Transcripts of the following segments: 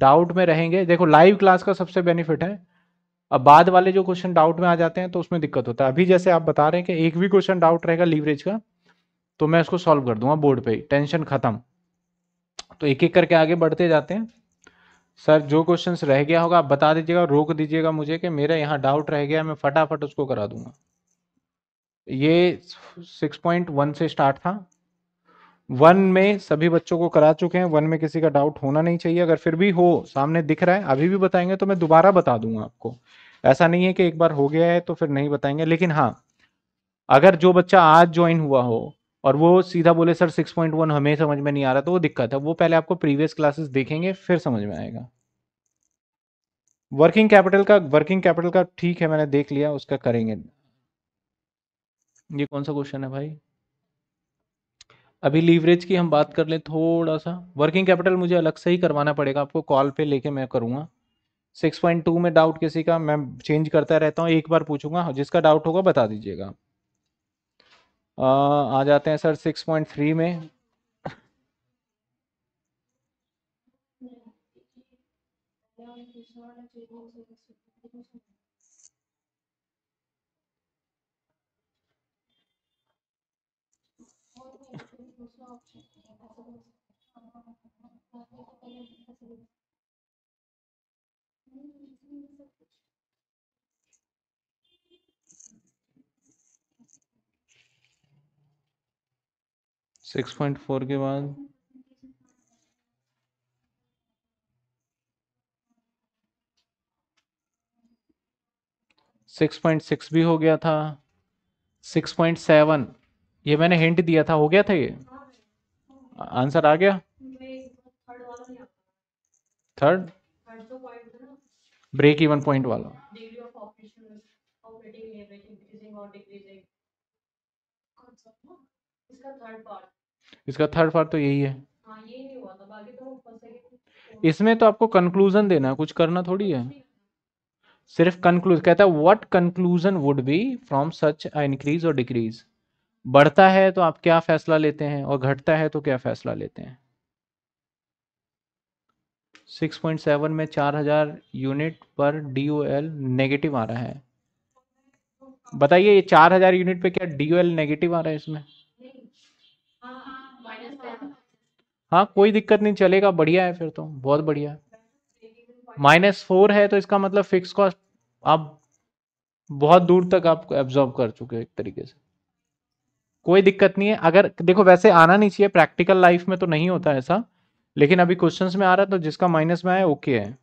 doubt में रहेंगे देखो लाइव क्लास का सबसे बेनिफिट है अब बाद वाले जो क्वेश्चन डाउट में आ जाते हैं तो उसमें दिक्कत होता है अभी जैसे आप बता रहे हैं कि एक भी क्वेश्चन डाउट रहेगा लीवरेज का तो मैं उसको सॉल्व कर दूंगा बोर्ड पे ही टेंशन खत्म तो एक एक करके आगे बढ़ते जाते हैं सर जो क्वेश्चन रह गया होगा आप बता दीजिएगा रोक दीजिएगा मुझे कि मेरा यहाँ डाउट रह गया मैं फटाफट उसको करा दूंगा ये सिक्स से स्टार्ट था वन में सभी बच्चों को करा चुके हैं वन में किसी का डाउट होना नहीं चाहिए अगर फिर भी हो सामने दिख रहा है अभी भी बताएंगे तो मैं दोबारा बता दूंगा आपको ऐसा नहीं है कि एक बार हो गया है तो फिर नहीं बताएंगे लेकिन हाँ अगर जो बच्चा आज ज्वाइन हुआ हो और वो सीधा बोले सर 6.1 हमें समझ में नहीं आ रहा तो वो दिक्कत है वो पहले आपको प्रीवियस क्लासेस देखेंगे फिर समझ में आएगा वर्किंग कैपिटल का वर्किंग कैपिटल का ठीक है मैंने देख लिया उसका करेंगे ये कौन सा क्वेश्चन है भाई अभी लीवरेज की हम बात कर लें थोड़ा सा वर्किंग कैपिटल मुझे अलग से ही करवाना पड़ेगा आपको कॉल पे लेके मैं करूँगा सिक्स पॉइंट टू में डाउट किसी का मैं चेंज करता रहता हूँ एक बार पूछूंगा जिसका डाउट होगा बता दीजिएगा आ जाते हैं सर सिक्स पॉइंट थ्री में सिक्स पॉइंट फोर के बाद सिक्स पॉइंट सिक्स भी हो गया था सिक्स पॉइंट सेवन ये मैंने हिंट दिया था हो गया था ये आंसर आ गया थर्ड ब्रेक इवन पॉइंट वाला इसका थर्ड पार्ट तो यही है हाँ, तो इसमें तो आपको कंक्लूजन देना है कुछ करना थोड़ी है सिर्फ कंक्लूज कहता है what conclusion would be from such increase और डिक्रीज बढ़ता है तो आप क्या फैसला लेते हैं और घटता है तो क्या फैसला लेते हैं 6.7 में 4000 यूनिट पर डी नेगेटिव आ रहा है बताइए ये 4000 यूनिट पे क्या डी नेगेटिव आ रहा है इसमें हाँ कोई दिक्कत नहीं चलेगा बढ़िया है फिर तो बहुत बढ़िया है माइनस फोर है तो इसका मतलब फिक्स कॉस्ट आप बहुत दूर तक आप एब्जॉर्ब कर चुके हो एक तरीके से कोई दिक्कत नहीं है अगर देखो वैसे आना नहीं चाहिए प्रैक्टिकल लाइफ में तो नहीं होता ऐसा लेकिन अभी क्वेश्चंस में आ रहा है तो जिसका माइनस में आया ओके है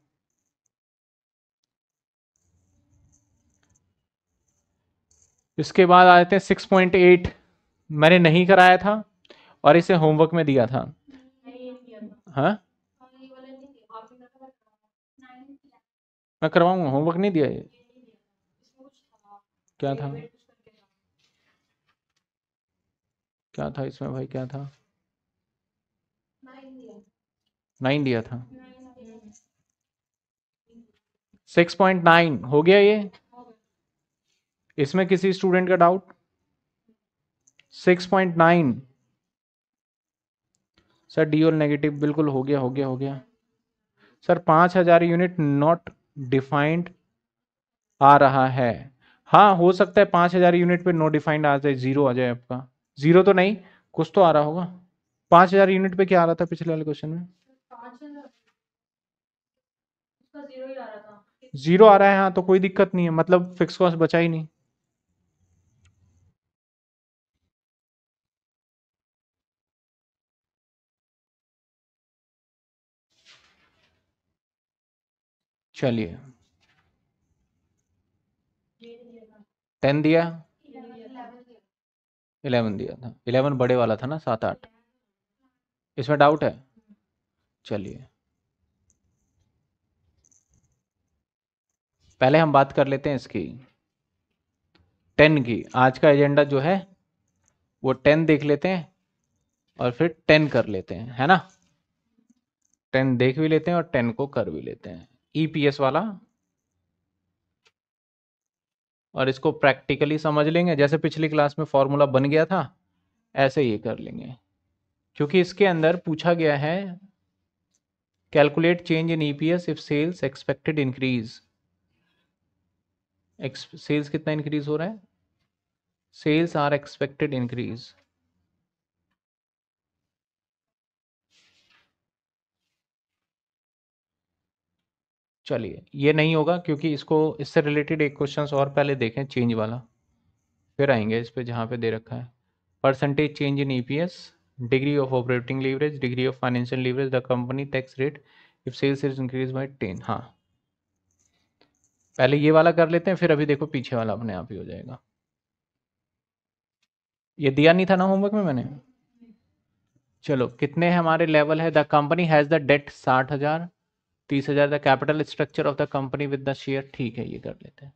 इसके बाद आ जाते हैं सिक्स पॉइंट एट मैंने नहीं कराया था और इसे होमवर्क में दिया था हाँ मैं करवाऊंगा होमवर्क नहीं दिया ये क्या था क्या था इसमें भाई क्या था नाइन दिया था सिक्स पॉइंट नाइन हो गया ये इसमें किसी स्टूडेंट का doubt six point nine sir DOL negative बिल्कुल हो गया हो गया हो गया सर पांच हजार यूनिट नॉट डिफाइंड आ रहा है हाँ हो सकता है पांच हजार यूनिट पे नो डिफाइंड आ जाए जीरो आ जाए आपका जीरो तो नहीं कुछ तो आ रहा होगा पांच हजार यूनिट पे क्या आ रहा था पिछले वाले क्वेश्चन में जीरो आ रहा है हाँ तो कोई दिक्कत नहीं है मतलब फिक्स कॉस्ट बचा ही नहीं चलिए टेन दिया इलेवन दिया था इलेवन बड़े वाला था ना सात आठ इसमें डाउट है चलिए पहले हम बात कर लेते हैं इसकी टेन की आज का एजेंडा जो है वो टेन देख लेते हैं और फिर टेन कर लेते हैं है ना टेन देख भी लेते हैं और टेन को कर भी लेते हैं ईपीएस e वाला और इसको प्रैक्टिकली समझ लेंगे जैसे पिछली क्लास में फॉर्मूला बन गया था ऐसे ये कर लेंगे क्योंकि इसके अंदर पूछा गया है calculate change in EPS if sales expected increase sales कितना इंक्रीज हो रहा है सेल्स आर एक्सपेक्टेड इंक्रीज चलिए ये नहीं होगा क्योंकि इसको इससे रिलेटेड एक क्वेश्चन और पहले देखें चेंज वाला फिर आएंगे इस पे जहाँ पे दे रखा है percentage change in EPS degree of operating leverage degree of financial leverage the company tax rate if sales is increase by ten हाँ पहले ये वाला कर लेते हैं फिर अभी देखो पीछे वाला अपने आप ही हो जाएगा ये दिया नहीं था ना होमवर्क में मैंने चलो कितने हमारे लेवल है the company has the debt साठ हज़ार तीस हज़ार the capital structure of the company with the share ठीक है ये कर लेते हैं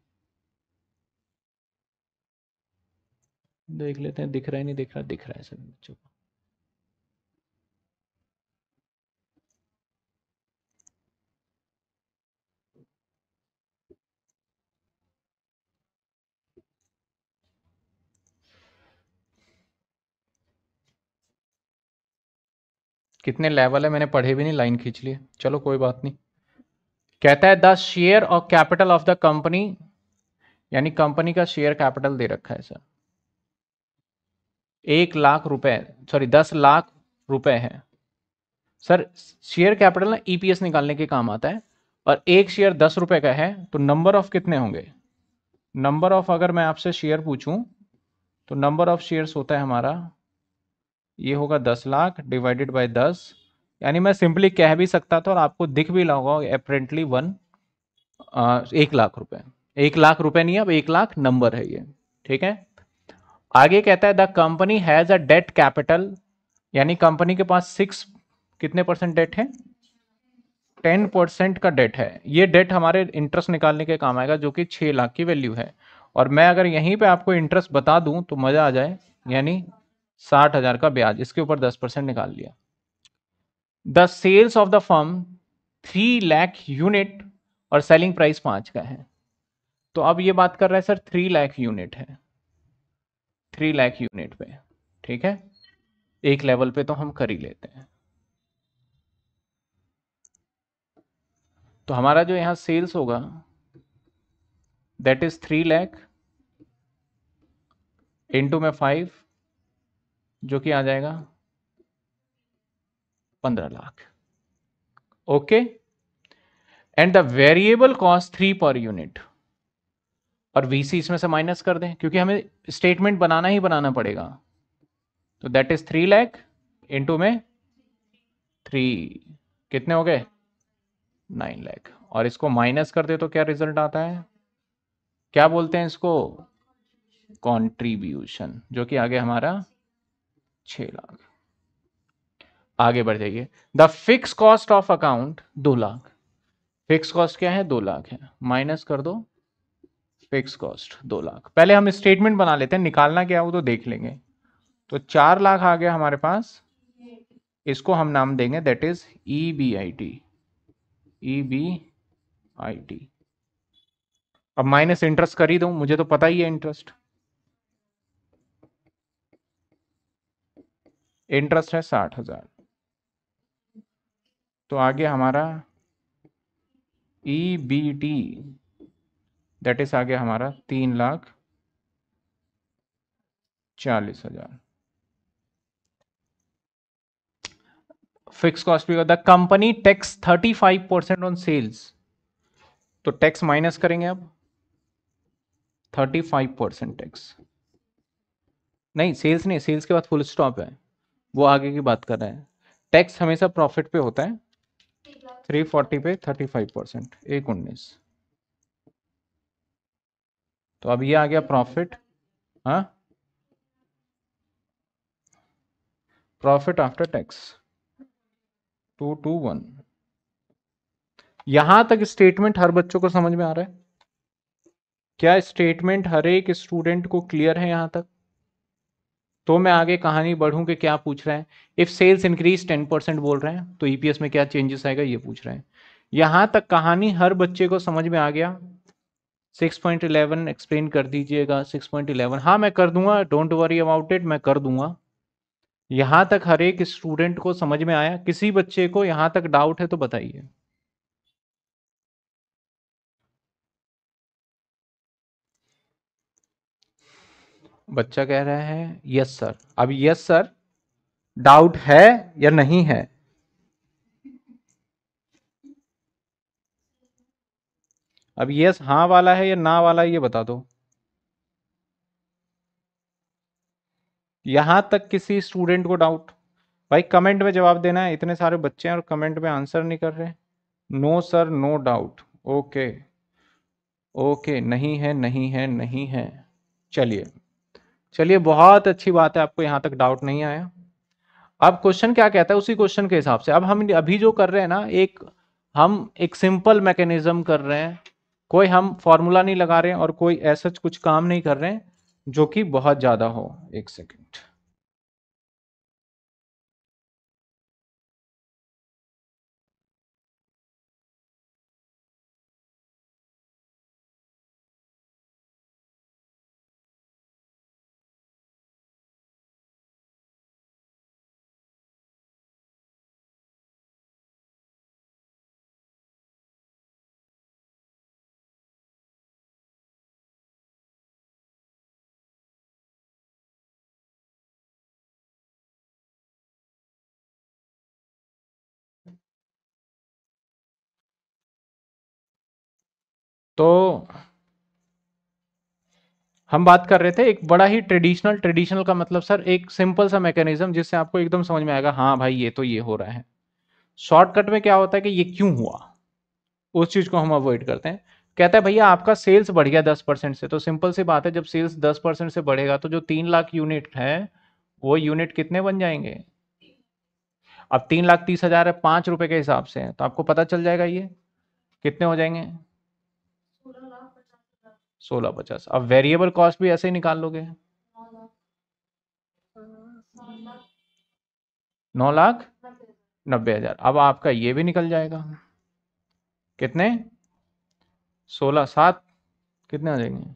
देख लेते हैं दिख रहा है नहीं दिख रहा दिख रहा है सभी बच्चों को कितने लेवल है मैंने पढ़े भी नहीं लाइन खींच लिए चलो कोई बात नहीं कहता है द शेयर और कैपिटल ऑफ द कंपनी यानी कंपनी का शेयर कैपिटल दे रखा है सर एक लाख रुपए सॉरी दस लाख रुपए है सर शेयर कैपिटल ना ईपीएस e निकालने के काम आता है और एक शेयर दस रुपए का है तो नंबर ऑफ कितने होंगे नंबर ऑफ अगर मैं आपसे शेयर पूछूं तो नंबर ऑफ शेयर्स होता है हमारा ये होगा दस लाख डिवाइडेड बाय दस यानी मैं सिंपली कह भी सकता था और आपको दिख भी लगा अप्रेंटली वन एक लाख रुपए एक लाख रुपए नहीं अब एक लाख नंबर है ये ठीक है आगे कहता है the company has a debt capital यानी कंपनी के पास सिक्स कितने परसेंट डेट है टेन परसेंट का डेट है ये डेट हमारे इंटरेस्ट निकालने के काम आएगा जो कि छह लाख की वैल्यू है और मैं अगर यहीं पे आपको इंटरेस्ट बता दूं तो मज़ा आ जाए यानी साठ हजार का ब्याज इसके ऊपर दस परसेंट निकाल लिया the sales of the firm three lakh unit और सेलिंग प्राइस पांच का है तो अब ये बात कर रहा है सर थ्री लैख यूनिट है थ्री लैख यूनिट पे ठीक है एक लेवल पे तो हम कर ही लेते हैं तो हमारा जो यहां सेल्स होगा that is three lakh into में फाइव जो कि आ जाएगा पंद्रह lakh okay and the variable cost three per unit और वीसी इसमें से माइनस कर दें क्योंकि हमें स्टेटमेंट बनाना ही बनाना पड़ेगा तो that is three lakh into में थ्री कितने हो गए नाइन लैख और इसको माइनस कर दे तो क्या रिजल्ट आता है क्या बोलते हैं इसको कॉन्ट्रीब्यूशन जो कि आगे हमारा छ लाख आगे बढ़ जाइए the fixed cost of account दो लाख फिक्स कॉस्ट क्या है दो लाख है माइनस कर दो फिक्स कॉस्ट दो लाख पहले हम स्टेटमेंट बना लेते हैं निकालना क्या वो तो देख लेंगे तो चार लाख आ गया हमारे पास इसको हम नाम देंगे that is E B I T E B I T अब माइनस इंटरेस्ट कर ही दो मुझे तो पता ही है इंटरेस्ट इंटरेस्ट है साठ हजार तो आगे हमारा E B T that is आगे हमारा तीन लाख चालीस हजार फिक्स कॉस्ट भी the company tax thirty five percent on sales तो टैक्स माइनस करेंगे अब थर्टी फाइव परसेंट टैक्स नहीं सेल्स नहीं सेल्स के बाद फुल स्टॉप है वो आगे की बात कर रहे हैं टैक्स हमेशा प्रॉफिट पे होता है 340 पे 35 परसेंट एक उन्नीस तो अब ये आ गया प्रॉफिट हाँ profit after tax two two one यहां तक स्टेटमेंट हर बच्चों को समझ में आ रहा है क्या स्टेटमेंट हर एक स्टूडेंट को क्लियर है यहां तक तो मैं आगे कहानी बढ़ूं कि क्या पूछ रहे हैं if sales increase ten percent बोल रहे हैं तो ईपीएस e में क्या चेंजेस आएगा ये पूछ रहे हैं यहां तक कहानी हर बच्चे को समझ में आ गया 6.11 एक्सप्लेन कर दीजिएगा 6.11 हाँ मैं कर दूंगा डोंट वरी अबाउट इट मैं कर दूंगा यहां तक हर एक स्टूडेंट को समझ में आया किसी बच्चे को यहां तक डाउट है तो बताइए बच्चा कह रहा है यस सर अब यस सर डाउट है या नहीं है अब यस हाँ वाला है या ना वाला है ये बता दो यहां तक किसी स्टूडेंट को डाउट भाई कमेंट में जवाब देना है इतने सारे बच्चे हैं और कमेंट में आंसर नहीं कर रहे no sir no doubt okay okay नहीं है नहीं है नहीं है चलिए चलिए बहुत अच्छी बात है आपको यहाँ तक डाउट नहीं आया अब क्वेश्चन क्या कहता है उसी क्वेश्चन के हिसाब से अब हम अभी जो कर रहे हैं ना एक हम एक सिंपल मैकेनिज्म कर रहे हैं कोई हम फॉर्मूला नहीं लगा रहे हैं और कोई ऐसा कुछ काम नहीं कर रहे हैं जो कि बहुत ज़्यादा हो एक सेकेंड तो हम बात कर रहे थे एक बड़ा ही ट्रेडिशनल ट्रेडिशनल का मतलब सर एक सिंपल सा मैकेनिज्म जिससे आपको एकदम समझ में आएगा हाँ भाई ये तो ये हो रहा है शॉर्टकट में क्या होता है कि ये क्यों हुआ उस चीज़ को हम अवॉइड करते हैं कहता है भैया आपका सेल्स बढ़ गया दस परसेंट से तो सिंपल सी बात है जब सेल्स दस परसेंट से बढ़ेगा तो जो तीन लाख यूनिट है वो यूनिट कितने बन जाएंगे अब तीन लाख तीस हजार है पांच रुपए के हिसाब से तो आपको पता चल जाएगा ये कितने हो जाएंगे सोलह पचास अब वेरिएबल कॉस्ट भी ऐसे ही निकाल लोगे नौ लाख नब्बे हजार अब आपका ये भी निकल जाएगा कितने सोलह सात कितने आ जाएंगे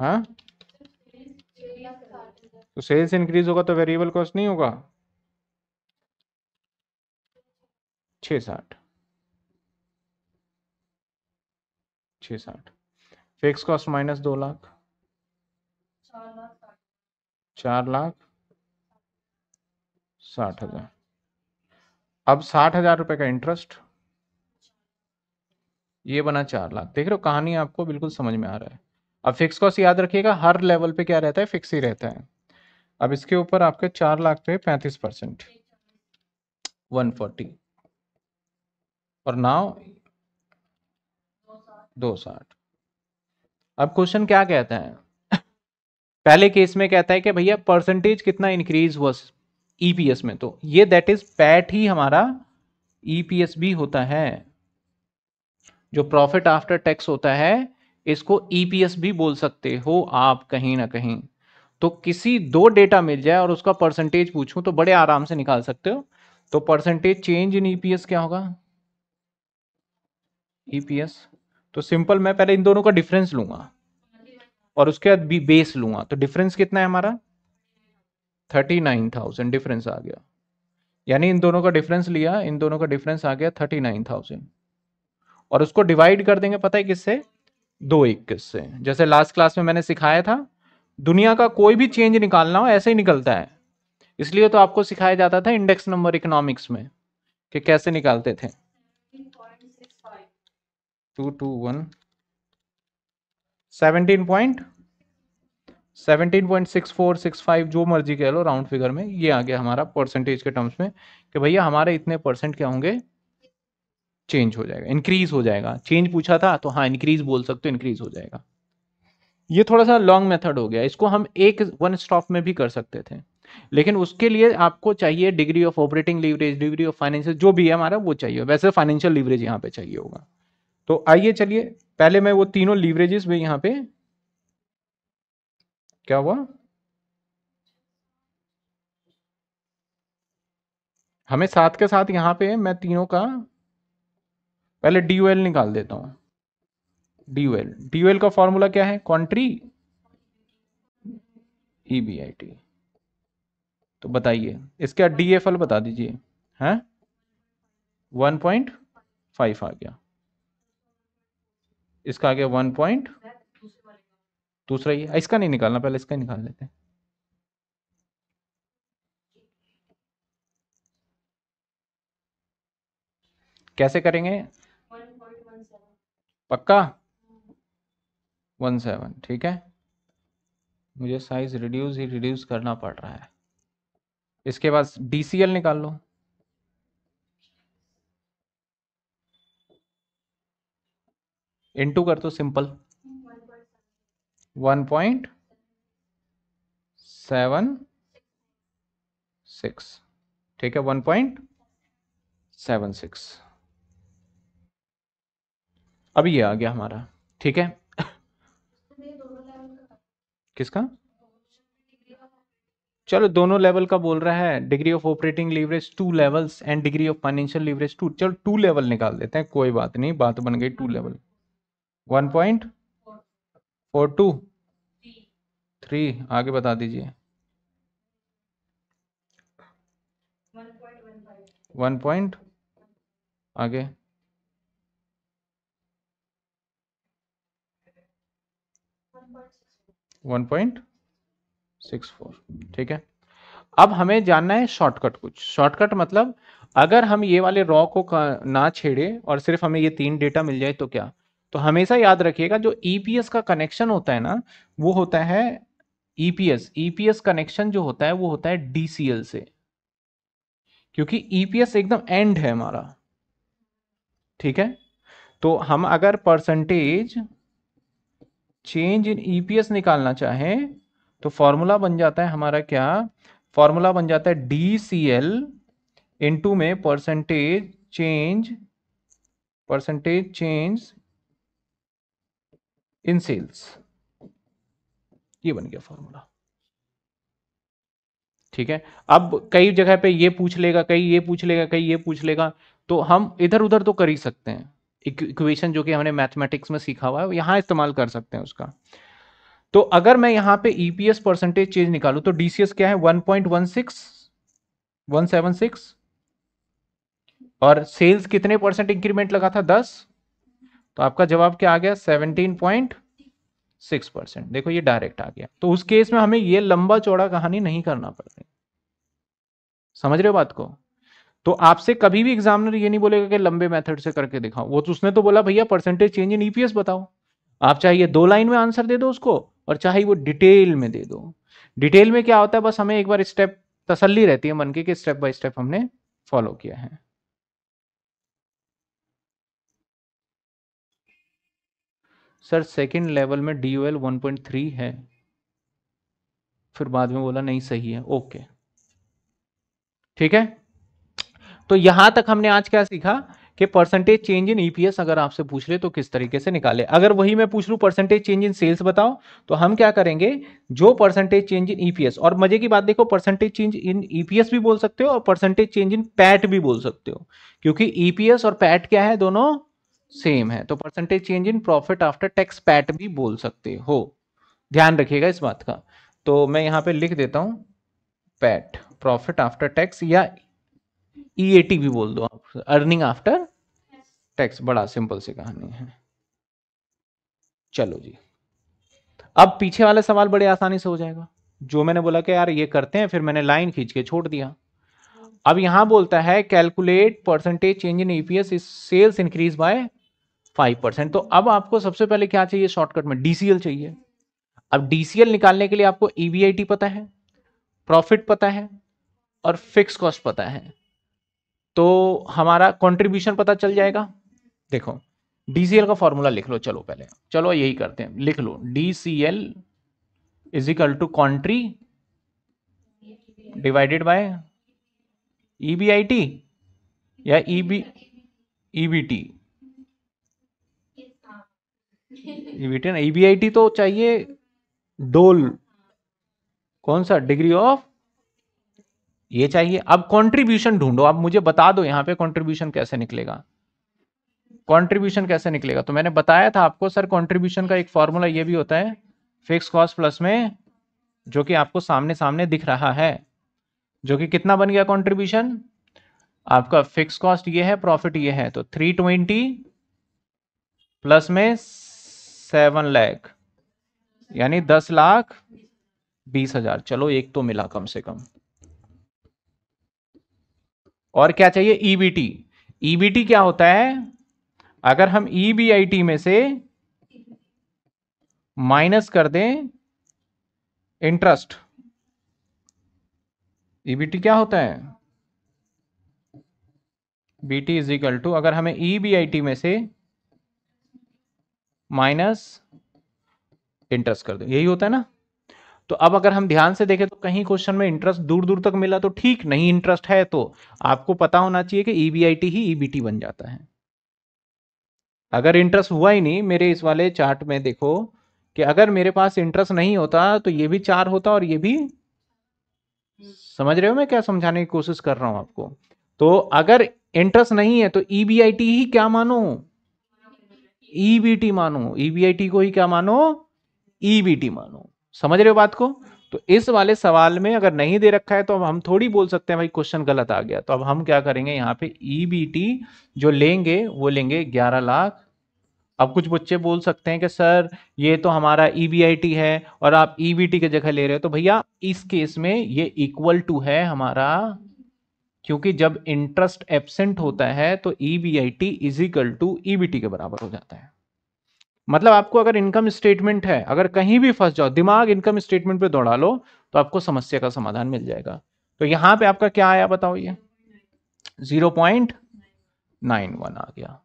हाँ तो सेल्स इंक्रीज होगा तो वेरिएबल कॉस्ट नहीं होगा छ साठ छः साठ फिक्स कॉस्ट माइनस दो लाख चार लाख साठ हजार अब साठ हजार रुपए का इंटरेस्ट ये बना चार लाख देख रहे हो कहानी आपको बिल्कुल समझ में आ रहा है अब फिक्स कॉस्ट याद रखिएगा हर लेवल पे क्या रहता है फिक्स ही रहता है अब इसके ऊपर आपके चार लाख पे पैंतीस परसेंट वन फोर्टी और नाव दो साठ अब क्वेश्चन क्या कहता है पहले केस में कहता है कि भैया परसेंटेज कितना इंक्रीज हुआ ईपीएस e में तो ये दैट इज पैट ही हमारा ईपीएस e भी होता है जो प्रॉफिट आफ्टर टैक्स होता है इसको ईपीएस e भी बोल सकते हो आप कहीं ना कहीं तो किसी दो डेटा मिल जाए और उसका परसेंटेज पूछूं तो बड़े आराम से निकाल सकते हो तो परसेंटेज चेंज इन ईपीएस क्या होगा ईपीएस तो सिंपल मैं पहले इन दोनों का डिफरेंस लूंगा और उसके बाद बी बेस लूंगा तो डिफरेंस कितना है हमारा थर्टी नाइन थाउजेंड डिफरेंस आ गया यानी इन दोनों का डिफरेंस लिया इन दोनों का डिफरेंस आ गया थर्टी नाइन थाउजेंड और उसको डिवाइड कर देंगे पता है किससे दो इक्कीस से जैसे लास्ट क्लास में मैंने सिखाया था दुनिया का कोई भी चेंज निकालना हो ऐसे ही निकलता है इसलिए तो आपको सिखाया जाता था इंडेक्स नंबर इकोनॉमिक्स में कि कैसे निकालते थे two two one seventeen point seventeen point six four six five जो मर्जी कह लो राउंड फिगर में ये आ गया हमारा परसेंटेज के टर्म्स में कि भैया हमारे इतने परसेंट क्या होंगे चेंज हो जाएगा इंक्रीज हो जाएगा चेंज पूछा था तो हाँ इंक्रीज बोल सकते हो इंक्रीज हो जाएगा ये थोड़ा सा लॉन्ग मेथड हो गया इसको हम एक वन स्टॉप में भी कर सकते थे लेकिन उसके लिए आपको चाहिए degree of operating leverage degree of financial जो भी है हमारा वो चाहिए वैसे फाइनेंशियल लीवरेज यहाँ पे चाहिए होगा तो आइए चलिए पहले मैं वो तीनों लीवरेजेस भी यहां पे क्या हुआ हमें साथ के साथ यहां पे मैं तीनों का पहले डी निकाल देता हूं डी ड्यूएल का फॉर्मूला क्या है कॉन्ट्री ई बी आई टी तो बताइए इसका डी एफ एल बता दीजिए हैं वन पॉइंट फाइव आ गया इसका आ गया वन पॉइंट दूसरा ये इसका नहीं निकालना पहले इसका ही निकाल लेते हैं कैसे करेंगे पक्का वन सेवन ठीक है मुझे साइज रिड्यूस ही रिड्यूस करना पड़ रहा है इसके बाद डी निकाल लो इनटू कर दो simple one point seven six ठीक है वन पॉइंट सेवन सिक्स अब ये आ गया हमारा ठीक है किसका चलो दोनों लेवल का बोल रहा है degree of operating leverage two levels and degree of financial leverage two चलो टू लेवल निकाल देते हैं कोई बात नहीं बात बन गई two level one point four two three आगे बता दीजिए वन पॉइंट आगे वन पॉइंट सिक्स फोर ठीक है अब हमें जानना है शॉर्टकट कुछ शॉर्टकट मतलब अगर हम ये वाले रॉ को ना छेड़े और सिर्फ हमें ये तीन डेटा मिल जाए तो क्या तो हमेशा याद रखिएगा जो ईपीएस e का कनेक्शन होता है ना वो होता है ईपीएस ईपीएस कनेक्शन जो होता है वो होता है डीसीएल से क्योंकि ईपीएस e एकदम एंड है हमारा ठीक है तो हम अगर परसेंटेज चेंज इन ईपीएस निकालना चाहें तो फॉर्मूला बन जाता है हमारा क्या फॉर्मूला बन जाता है डी सी एल में percentage change percentage change in sales ये बन गया फॉर्मूला ठीक है अब कई जगह पे ये पूछ लेगा कई ये पूछ लेगा कई ये पूछ लेगा तो हम इधर उधर तो कर ही सकते हैं इक्वेशन जो कि हमने मैथमेटिक्स में सीखा हुआ है यहां इस्तेमाल कर सकते हैं उसका तो अगर मैं यहां पे ईपीएस परसेंटेज चेंज निकालू तो डीसीएस क्या है 1.16 176 और सेल्स कितने परसेंट इंक्रीमेंट लगा था तो आपका जवाब क्या आ गया सेवनटीन पॉइंट सिक्स परसेंट देखो ये डायरेक्ट आ गया तो उस केस में हमें ये लंबा चौड़ा कहानी नहीं करना पड़ती समझ रहे हो बात को तो आपसे कभी भी एग्जामिनर ये नहीं बोलेगा कि लंबे मेथड से करके दिखाओ वो तो उसने तो बोला भैया परसेंटेज चेंज इन ईपीएस बताओ आप चाहिए दो लाइन में आंसर दे दो उसको और चाहे वो डिटेल में दे दो डिटेल में क्या होता है बस हमें एक बार स्टेप तसल्ली रहती है मन के कि स्टेप बाय स्टेप हमने फॉलो किया है सर सेकंड लेवल में D 1.3 L one point three है फिर बाद में बोला नहीं सही है ओके ठीक है तो यहां तक हमने आज क्या सीखा कि परसेंटेज चेंज इन ईपीएस अगर आपसे पूछ ले तो किस तरीके से निकाले अगर वही मैं पूछ लू परसेंटेज चेंज इन सेल्स बताओ तो हम क्या करेंगे जो परसेंटेज चेंज इन ईपीएस और मजे की बात देखो परसेंटेज चेंज इन ईपीएस भी बोल सकते हो और परसेंटेज चेंज इन पैट भी बोल सकते हो क्योंकि ईपीएस e और पैट क्या है दोनों सेम है तो percentage change in profit after tax PAT भी बोल सकते हो ध्यान रखिएगा इस बात का तो मैं यहां पे लिख देता हूं पैट प्रॉफिट आफ्टर टैक्स या ईएटी e भी बोल दो आप अर्निंग आफ्टर टैक्स बड़ा सिंपल सी कहानी है चलो जी अब पीछे वाला सवाल बड़े आसानी से हो जाएगा जो मैंने बोला कि यार ये करते हैं फिर मैंने लाइन खींच के छोड़ दिया अब यहां बोलता है calculate percentage change in EPS sales increase by five percent तो अब आपको सबसे पहले क्या चाहिए शॉर्टकट में डीसीएल चाहिए अब डीसीएल निकालने के लिए आपको ईवीआईटी e पता है प्रॉफिट पता है और फिक्स कॉस्ट पता है तो हमारा कंट्रीब्यूशन पता चल जाएगा देखो डीसीएल का फॉर्मूला लिख लो चलो पहले चलो यही करते हैं लिख लो डीसीएल इज इक्वल टू कॉन्ट्री डिवाइडेड बाय ईबीआईटी या ईबी e ईबीटी e ईबीटेन ईबीआईटी तो चाहिए डोल कौन सा डिग्री ऑफ ये चाहिए अब कंट्रीब्यूशन ढूंढो आप मुझे बता दो यहां पे कंट्रीब्यूशन कैसे निकलेगा कंट्रीब्यूशन कैसे निकलेगा तो मैंने बताया था आपको सर कंट्रीब्यूशन का एक फॉर्मूला ये भी होता है फिक्स कॉस्ट प्लस में जो कि आपको सामने सामने दिख रहा है जो कि कितना बन गया कंट्रीब्यूशन आपका फिक्स कॉस्ट ये है प्रॉफिट ये है तो 320 प्लस में सेवन लैख यानी दस लाख बीस हजार चलो एक तो मिला कम से कम और क्या चाहिए ईबीटी e ईबीटी e क्या होता है अगर हम ईबीआईटी e में से माइनस कर दें इंटरेस्ट ईबीटी क्या होता है बीटी इज इक्वल टू अगर हमें ईबीआईटी में से माइनस इंटरेस्ट कर दो यही होता है ना तो अब अगर हम ध्यान से देखें तो कहीं क्वेश्चन में इंटरेस्ट दूर दूर तक मिला तो ठीक नहीं इंटरेस्ट है तो आपको पता होना चाहिए कि ईबीआईटी e ही ईबीटी e बन जाता है अगर इंटरेस्ट हुआ ही नहीं मेरे इस वाले चार्ट में देखो कि अगर मेरे पास इंटरेस्ट नहीं होता तो ये भी चार होता और ये भी समझ रहे हो मैं क्या समझाने की कोशिश कर रहा हूं आपको तो अगर इंटरेस्ट नहीं है तो ईबीआईटी e ही क्या मानो ईबीटी e मानो ईबीआईटी e को ही क्या मानो ईबीटी e मानो समझ रहे हो बात को तो इस वाले सवाल में अगर नहीं दे रखा है तो अब हम थोड़ी बोल सकते हैं भाई क्वेश्चन गलत आ गया तो अब हम क्या करेंगे यहाँ पे ईबीटी जो लेंगे वो लेंगे 11 लाख अब कुछ बच्चे बोल सकते हैं कि सर ये तो हमारा ई है और आप ई की जगह ले रहे हो तो भैया इस केस में ये इक्वल टू है हमारा क्योंकि जब इंटरेस्ट एबसेंट होता है तो E B I T is equal to E B T के बराबर हो जाता है मतलब आपको अगर इनकम स्टेटमेंट है अगर कहीं भी फंस जाओ दिमाग इनकम स्टेटमेंट पे दौड़ा लो तो आपको समस्या का समाधान मिल जाएगा तो यहां पे आपका क्या आया बताओ ये जीरो पॉइंट नाइन वन आ गया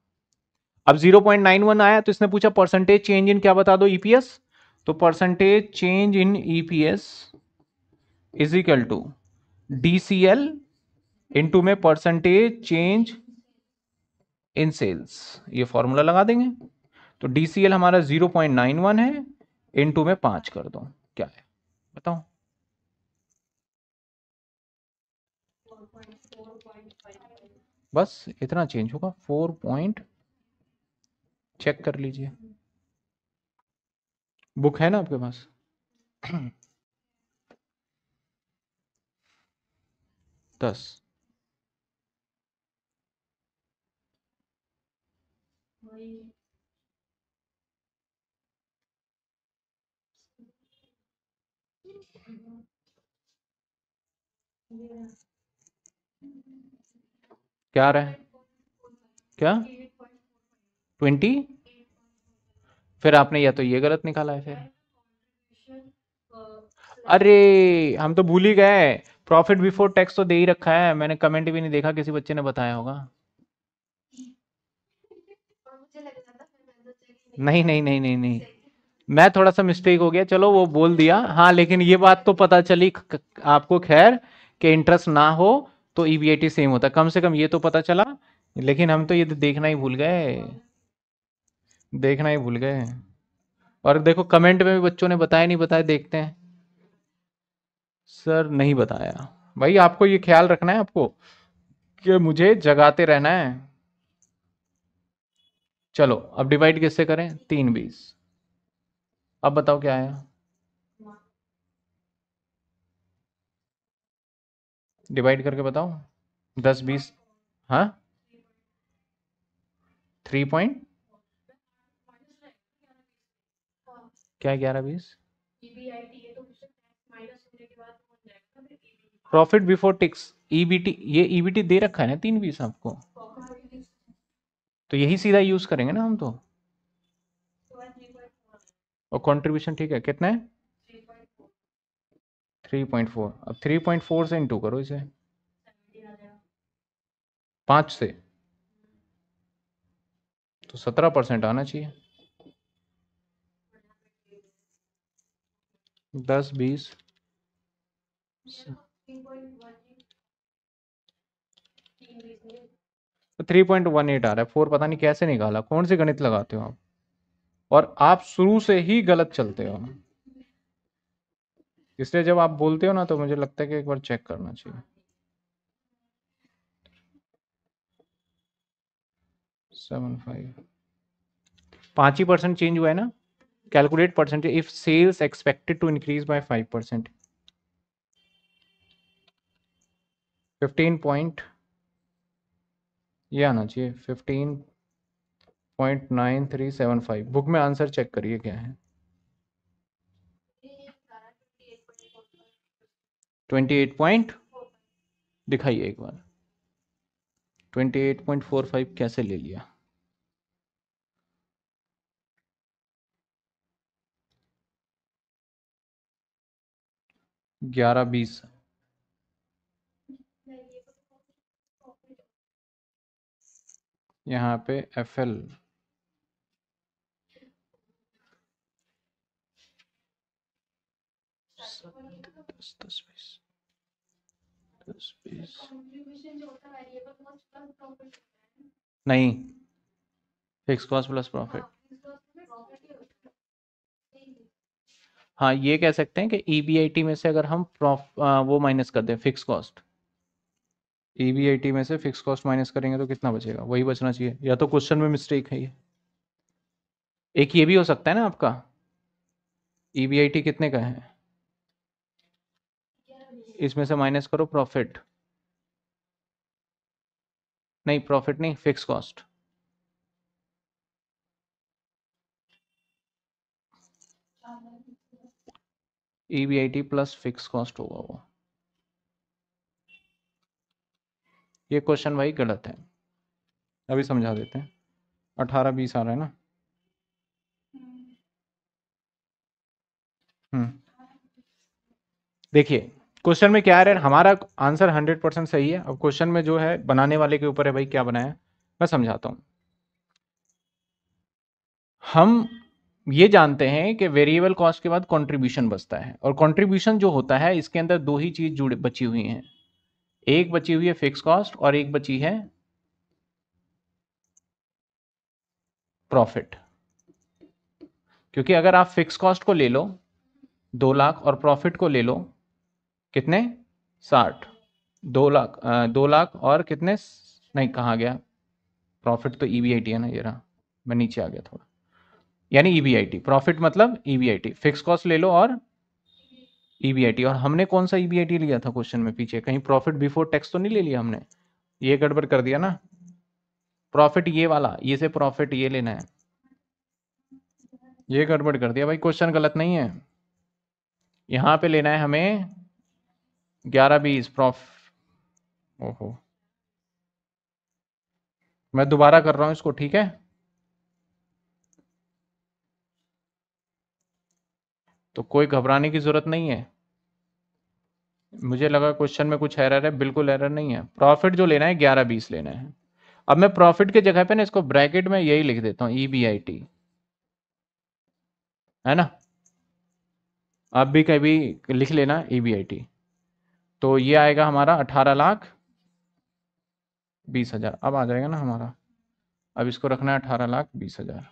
अब जीरो पॉइंट नाइन वन आया तो इसने पूछा परसेंटेज चेंज इन क्या बता दो ईपीएस e तो percentage change in EPS is equal to D C L into में परसेंटेज चेंज इन सेल्स ये फॉर्मूला लगा देंगे तो डीसीएल हमारा जीरो पॉइंट नाइन वन है इनटू में पांच कर दो क्या है बताओ बस इतना चेंज होगा फोर पॉइंट चेक कर लीजिए बुक है ना आपके पास दस क्या रहे है क्या ट्वेंटी फिर आपने या तो ये गलत निकाला है फिर अरे हम तो भूल ही गए प्रॉफिट बिफोर टैक्स तो दे ही रखा है मैंने कमेंट भी नहीं देखा किसी बच्चे ने बताया होगा नहीं नहीं नहीं नहीं नहीं मैं थोड़ा सा मिस्टेक हो गया चलो वो बोल दिया हाँ लेकिन ये बात तो पता चली आपको खैर कि इंटरेस्ट ना हो तो ईवीआईटी e सेम होता कम से कम ये तो पता चला लेकिन हम तो ये तो देखना ही भूल गए देखना ही भूल गए और देखो कमेंट में भी बच्चों ने बताया नहीं बताया देखते हैं सर नहीं बताया भाई आपको ये ख्याल रखना है आपको कि मुझे जगाते रहना है चलो अब डिवाइड किससे करें तीन बीस अब बताओ क्या आया डिवाइड करके बताओ दस बीस हाँ थ्री पॉइंट क्या ग्यारह बीस प्रॉफिट बिफोर टिक्स ईबीटी ये ईबीटी e दे रखा है ना तीन बीस आपको तो यही सीधा यूज करेंगे ना हम तो और कंट्रीब्यूशन ठीक है कितना है थ्री पॉइंट फोर अब थ्री पॉइंट फोर से इंटू करो इसे पांच से तो सत्रह परसेंट आना चाहिए दस बीस तो थ्री पॉइंट वन एट आ रहा है फोर पता नहीं कैसे निकाला कौन से गणित लगाते हो आप और आप शुरू से ही गलत चलते हो इसलिए जब आप बोलते हो ना तो मुझे लगता है कि एक बार चेक करना चाहिए सेवन फाइव ही परसेंट चेंज हुआ है ना calculate percentage if sales expected to increase by five percent fifteen point ये आना चाहिए fifteen point nine three seven five book में आंसर चेक करिए क्या है ट्वेंटी एट पॉइंट दिखाइए एक बार twenty eight point four five कैसे ले लिया ग्यारह बीस यहाँ पे एफ एल नहीं फिक्स कॉस्ट प्लस प्रॉफिट हाँ ये कह सकते हैं कि ई e में से अगर हम प्रॉफ वो माइनस कर दें फिक्स कॉस्ट ई में से फिक्स कॉस्ट माइनस करेंगे तो कितना बचेगा वही बचना चाहिए या तो क्वेश्चन में मिस्टेक है ये एक ये भी हो सकता है ना आपका ई कितने का है इसमें से माइनस करो प्रॉफिट नहीं प्रॉफिट नहीं fixed cost E plus fixed cost होगा वो ये क्वेश्चन भाई गलत है अभी समझा देते हैं अठारह बीस आ रहा है ना हम्म देखिए क्वेश्चन में क्या आ रहा है हमारा आंसर हंड्रेड परसेंट सही है अब क्वेश्चन में जो है बनाने वाले के ऊपर है भाई क्या बनाया मैं समझाता हूं हम ये जानते हैं कि वेरिएबल कॉस्ट के बाद कंट्रीब्यूशन बचता है और कंट्रीब्यूशन जो होता है इसके अंदर दो ही चीज़ जुड़े बची हुई हैं एक बची हुई है फिक्स कॉस्ट और एक बची है प्रॉफिट क्योंकि अगर आप फिक्स कॉस्ट को ले लो दो लाख और प्रॉफिट को ले लो कितने साठ दो लाख दो लाख और कितने नहीं कहा गया प्रॉफिट तो ईबीआईटी e है ना ये रहा मैं नीचे आ गया थोड़ा यानी ईबीआईटी e प्रॉफिट मतलब ईबीआईटी फिक्स कॉस्ट ले लो और ईबीआईटी e और हमने कौन सा ईबीआईटी e लिया था क्वेश्चन में पीछे कहीं प्रॉफिट बिफोर टैक्स तो नहीं ले लिया हमने ये गड़बड़ कर दिया ना प्रॉफिट ये वाला ये से प्रॉफिट ये लेना है ये गड़बड़ कर दिया भाई क्वेश्चन गलत नहीं है यहां पे लेना है हमें ग्यारह बीस प्रॉफ ओहो मैं दोबारा कर रहा हूं इसको ठीक है तो कोई घबराने की जरूरत नहीं है मुझे लगा क्वेश्चन में कुछ एरर है बिल्कुल एरर नहीं है प्रॉफिट जो लेना है ग्यारह बीस लेना है अब मैं प्रॉफिट के जगह पे ना इसको ब्रैकेट में यही लिख देता हूँ ई बी आई टी है ना आप भी कभी लिख लेना ई e तो ये आएगा हमारा अठारह लाख बीस हजार अब आ जाएगा ना हमारा अब इसको रखना है अठारह लाख बीस हजार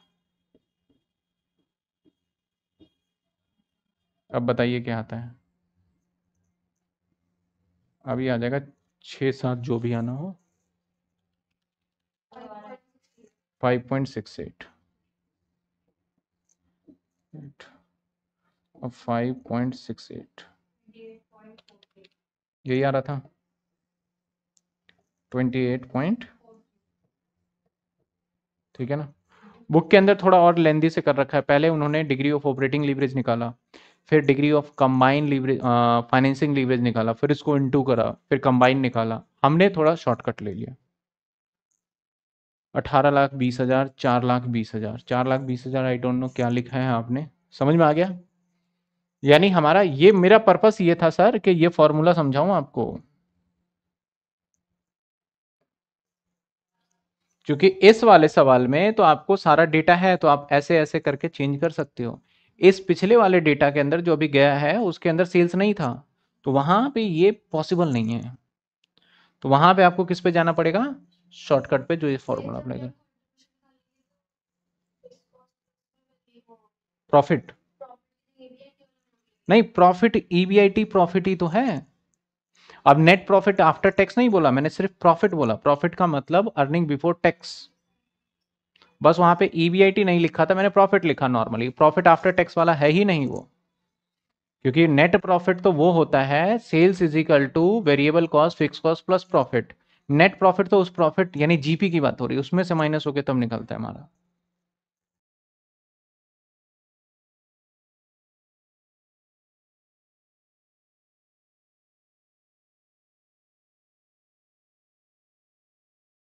अब बताइए क्या आता है अभी आ जाएगा छः सात जो भी आना हो फाइव पॉइंट सिक्स एट अब फाइव पॉइंट सिक्स एट यही आ रहा था ट्वेंटी एट पॉइंट ठीक है ना बुक के अंदर थोड़ा और लेंदी से कर रखा है पहले उन्होंने डिग्री ऑफ ऑपरेटिंग लीवरेज निकाला फिर degree of combined leverage financing leverage निकाला फिर इसको इंटू करा फिर कंबाइन निकाला हमने थोड़ा शॉर्टकट ले लिया अठारह लाख बीस हज़ार चार लाख बीस हज़ार चार लाख बीस हज़ार आई डोंट नो क्या लिखा है आपने समझ में आ गया यानी हमारा ये मेरा पर्पस ये था सर कि ये फॉर्मूला समझाऊं आपको क्योंकि इस वाले सवाल में तो आपको सारा डेटा है तो आप ऐसे ऐसे करके चेंज कर सकते हो इस पिछले वाले डेटा के अंदर जो अभी गया है उसके अंदर सेल्स नहीं था तो वहां पे ये पॉसिबल नहीं है तो वहां पे आपको किस पे जाना पड़ेगा शॉर्टकट पे जो ये फॉर्मूला अपने प्रॉफिट नहीं प्रॉफिट ईबीआईटी प्रॉफिट ही तो है अब नेट प्रॉफिट आफ्टर टैक्स नहीं बोला मैंने सिर्फ प्रॉफिट बोला प्रॉफिट का मतलब अर्निंग बिफोर टैक्स बस वहां पे ईबीआईटी e नहीं लिखा था मैंने प्रॉफिट लिखा नॉर्मली प्रॉफिट आफ्टर टैक्स वाला है ही नहीं वो क्योंकि नेट प्रॉफिट तो वो होता है sales is equal to variable cost fixed cost plus profit net profit तो उस प्रॉफिट यानी जीपी की बात हो रही है उसमें से माइनस होकर तब निकलता है हमारा